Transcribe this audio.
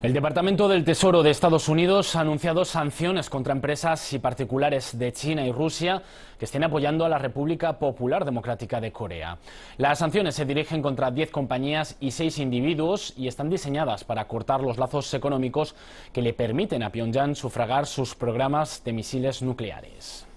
El Departamento del Tesoro de Estados Unidos ha anunciado sanciones contra empresas y particulares de China y Rusia que estén apoyando a la República Popular Democrática de Corea. Las sanciones se dirigen contra 10 compañías y 6 individuos y están diseñadas para cortar los lazos económicos que le permiten a Pyongyang sufragar sus programas de misiles nucleares.